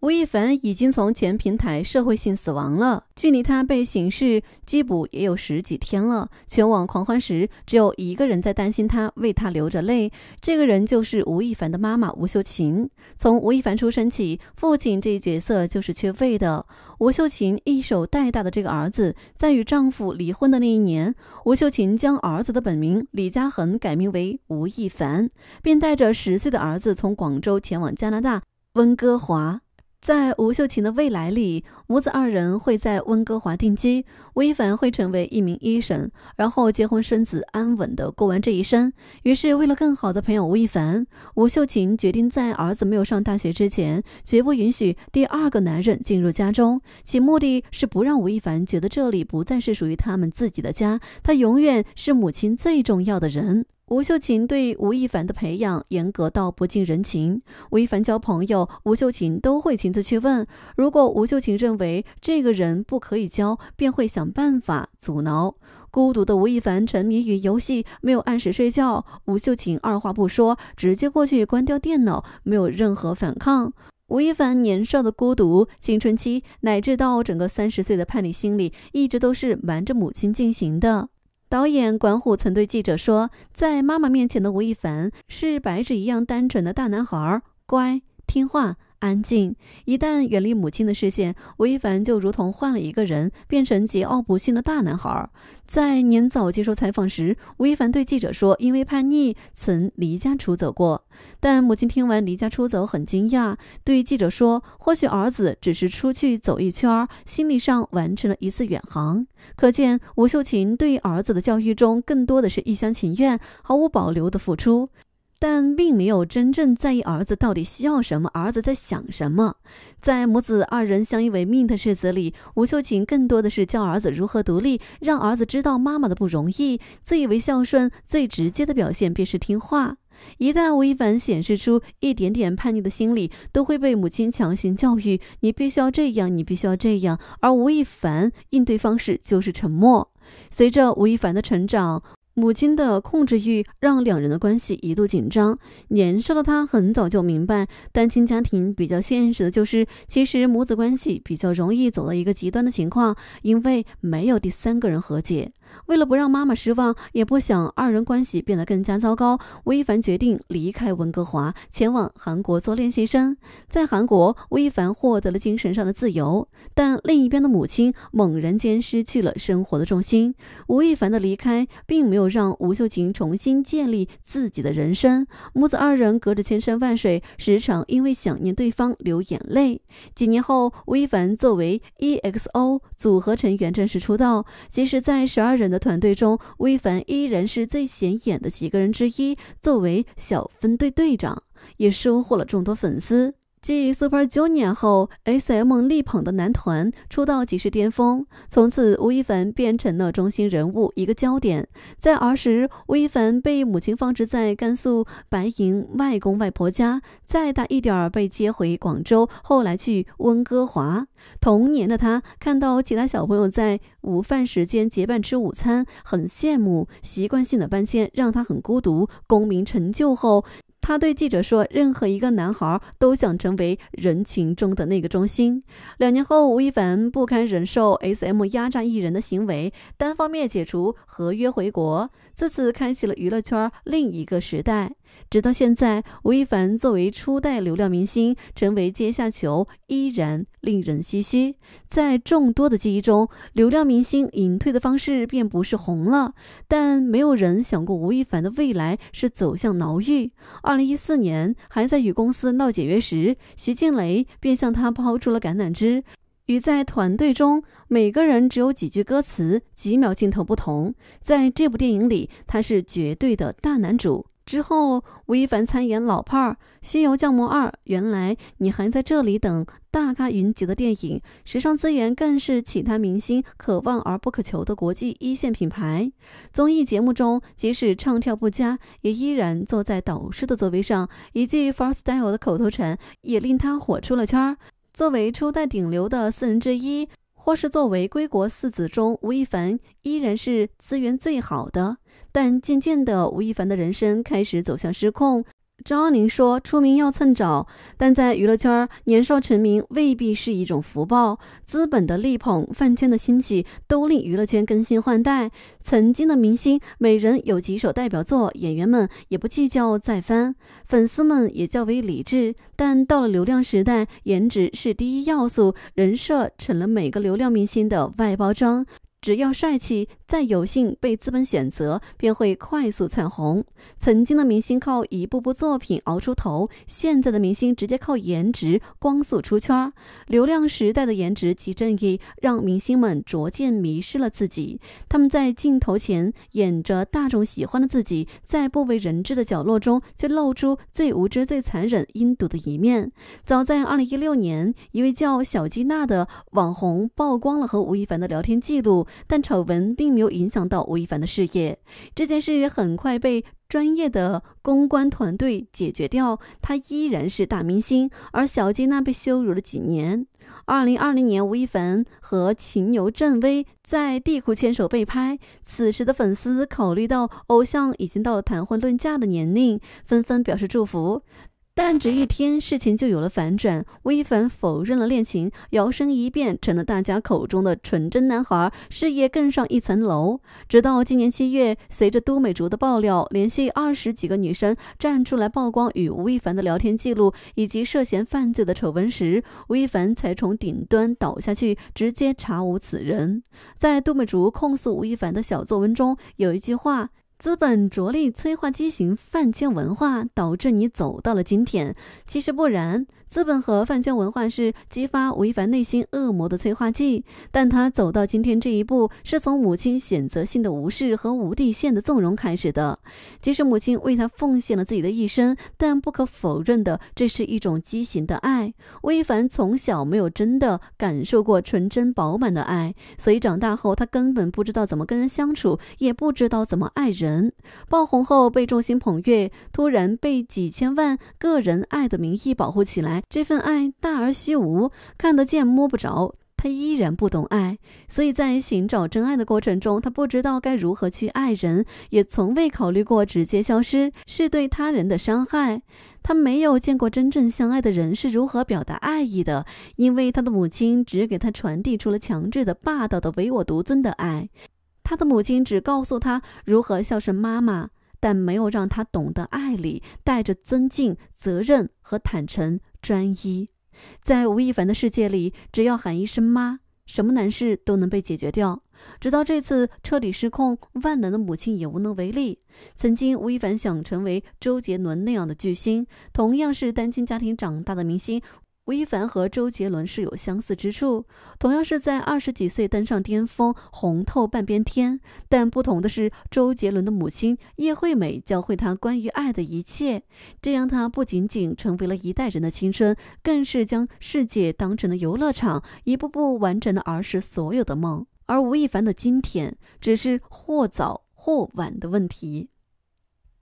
吴亦凡已经从全平台社会性死亡了，距离他被刑事拘捕也有十几天了。全网狂欢时，只有一个人在担心他，为他流着泪。这个人就是吴亦凡的妈妈吴秀琴。从吴亦凡出生起，父亲这一角色就是缺位的。吴秀琴一手带大的这个儿子，在与丈夫离婚的那一年，吴秀琴将儿子的本名李嘉恒改名为吴亦凡，并带着十岁的儿子从广州前往加拿大温哥华。在吴秀琴的未来里，母子二人会在温哥华定居。吴亦凡会成为一名医生，然后结婚生子，安稳的过完这一生。于是，为了更好的培养吴亦凡，吴秀琴决定在儿子没有上大学之前，绝不允许第二个男人进入家中。其目的是不让吴亦凡觉得这里不再是属于他们自己的家。他永远是母亲最重要的人。吴秀琴对吴亦凡的培养严格到不近人情。吴亦凡交朋友，吴秀琴都会亲自去问。如果吴秀琴认为这个人不可以交，便会想办法阻挠。孤独的吴亦凡沉迷于游戏，没有按时睡觉。吴秀琴二话不说，直接过去关掉电脑，没有任何反抗。吴亦凡年少的孤独、青春期，乃至到整个三十岁的叛逆心理，一直都是瞒着母亲进行的。导演管虎曾对记者说：“在妈妈面前的吴亦凡是白纸一样单纯的大男孩，乖听话。”安静，一旦远离母亲的视线，吴亦凡就如同换了一个人，变成桀骜不驯的大男孩。在年早接受采访时，吴亦凡对记者说：“因为叛逆，曾离家出走过。”但母亲听完离家出走，很惊讶，对记者说：“或许儿子只是出去走一圈，心理上完成了一次远航。”可见，吴秀琴对儿子的教育中，更多的是一厢情愿、毫无保留的付出。但并没有真正在意儿子到底需要什么，儿子在想什么。在母子二人相依为命的日子里，吴秀琴更多的是教儿子如何独立，让儿子知道妈妈的不容易。自以为孝顺最直接的表现便是听话。一旦吴亦凡显示出一点点叛逆的心理，都会被母亲强行教育：“你必须要这样，你必须要这样。”而吴亦凡应对方式就是沉默。随着吴亦凡的成长。母亲的控制欲让两人的关系一度紧张。年少的他很早就明白，单亲家庭比较现实的就是，其实母子关系比较容易走到一个极端的情况，因为没有第三个人和解。为了不让妈妈失望，也不想二人关系变得更加糟糕，吴亦凡决定离开温哥华，前往韩国做练习生。在韩国，吴亦凡获得了精神上的自由，但另一边的母亲猛然间失去了生活的重心。吴亦凡的离开并没有。让吴秀琴重新建立自己的人生，母子二人隔着千山万水，时常因为想念对方流眼泪。几年后，吴亦凡作为 EXO 组合成员正式出道，即使在十二人的团队中，吴亦凡依然是最显眼的几个人之一，作为小分队队长，也收获了众多粉丝。继 Super Junior 后，SM 力捧的男团出道即是巅峰。从此，吴亦凡变成了中心人物，一个焦点。在儿时，吴亦凡被母亲放置在甘肃白银外公外婆家，再大一点儿被接回广州，后来去温哥华。童年的他看到其他小朋友在午饭时间结伴吃午餐，很羡慕。习惯性的搬迁让他很孤独。功名成就后。他对记者说：“任何一个男孩都想成为人群中的那个中心。”两年后，吴亦凡不堪忍受 SM 压榨艺人的行为，单方面解除合约回国，自此开启了娱乐圈另一个时代。直到现在，吴亦凡作为初代流量明星，成为阶下囚，依然令人唏嘘。在众多的记忆中，流量明星隐退的方式便不是红了，但没有人想过吴亦凡的未来是走向牢狱。二零一四年，还在与公司闹解约时，徐静蕾便向他抛出了橄榄枝。与在团队中每个人只有几句歌词、几秒镜头不同，在这部电影里，他是绝对的大男主。之后，吴亦凡参演《老炮儿》《西游降魔二》，原来你还在这里等大咖云集的电影，时尚资源更是其他明星可望而不可求的国际一线品牌。综艺节目中，即使唱跳不佳，也依然坐在导师的座位上，一句 “first style” 的口头禅也令他火出了圈。作为初代顶流的四人之一，或是作为归国四子中，吴亦凡依然是资源最好的。但渐渐的，吴亦凡的人生开始走向失控。张爱玲说：“出名要趁早。”但在娱乐圈，年少成名未必是一种福报。资本的力捧，饭圈的兴起，都令娱乐圈更新换代。曾经的明星每人有几首代表作，演员们也不计较再翻，粉丝们也较为理智。但到了流量时代，颜值是第一要素，人设成了每个流量明星的外包装。只要帅气，再有幸被资本选择，便会快速窜红。曾经的明星靠一部部作品熬出头，现在的明星直接靠颜值光速出圈儿。流量时代的颜值即正义，让明星们逐渐迷失了自己。他们在镜头前演着大众喜欢的自己，在不为人知的角落中却露出最无知、最残忍、阴毒的一面。早在二零一六年，一位叫小金娜的网红曝光了和吴亦凡的聊天记录。但丑闻并没有影响到吴亦凡的事业，这件事很快被专业的公关团队解决掉，他依然是大明星。而小金呢，被羞辱了几年。二零二零年，吴亦凡和秦牛正威在地库牵手被拍，此时的粉丝考虑到偶像已经到了谈婚论嫁的年龄，纷纷表示祝福。但只一天，事情就有了反转。吴亦凡否认了恋情，摇身一变成了大家口中的纯真男孩，事业更上一层楼。直到今年七月，随着都美竹的爆料，连续二十几个女生站出来曝光与吴亦凡的聊天记录以及涉嫌犯罪的丑闻时，吴亦凡才从顶端倒下去，直接查无此人。在都美竹控诉吴亦凡的小作文中，有一句话。资本着力催化畸形饭圈文化，导致你走到了今天。其实不然。资本和饭圈文化是激发吴亦凡内心恶魔的催化剂，但他走到今天这一步，是从母亲选择性的无视和无底线的纵容开始的。即使母亲为他奉献了自己的一生，但不可否认的，这是一种畸形的爱。吴亦凡从小没有真的感受过纯真饱满的爱，所以长大后他根本不知道怎么跟人相处，也不知道怎么爱人。爆红后被众星捧月，突然被几千万个人爱的名义保护起来。这份爱大而虚无，看得见摸不着。他依然不懂爱，所以在寻找真爱的过程中，他不知道该如何去爱人，也从未考虑过直接消失是对他人的伤害。他没有见过真正相爱的人是如何表达爱意的，因为他的母亲只给他传递出了强制的、霸道的、唯我独尊的爱。他的母亲只告诉他如何孝顺妈妈，但没有让他懂得爱里带着尊敬、责任和坦诚。专一，在吴亦凡的世界里，只要喊一声妈，什么难事都能被解决掉。直到这次彻底失控，万能的母亲也无能为力。曾经，吴亦凡想成为周杰伦那样的巨星，同样是单亲家庭长大的明星。吴亦凡和周杰伦是有相似之处，同样是在二十几岁登上巅峰，红透半边天。但不同的是，周杰伦的母亲叶惠美教会他关于爱的一切，这让他不仅仅成为了一代人的青春，更是将世界当成了游乐场，一步步完成了儿时所有的梦。而吴亦凡的今天，只是或早或晚的问题。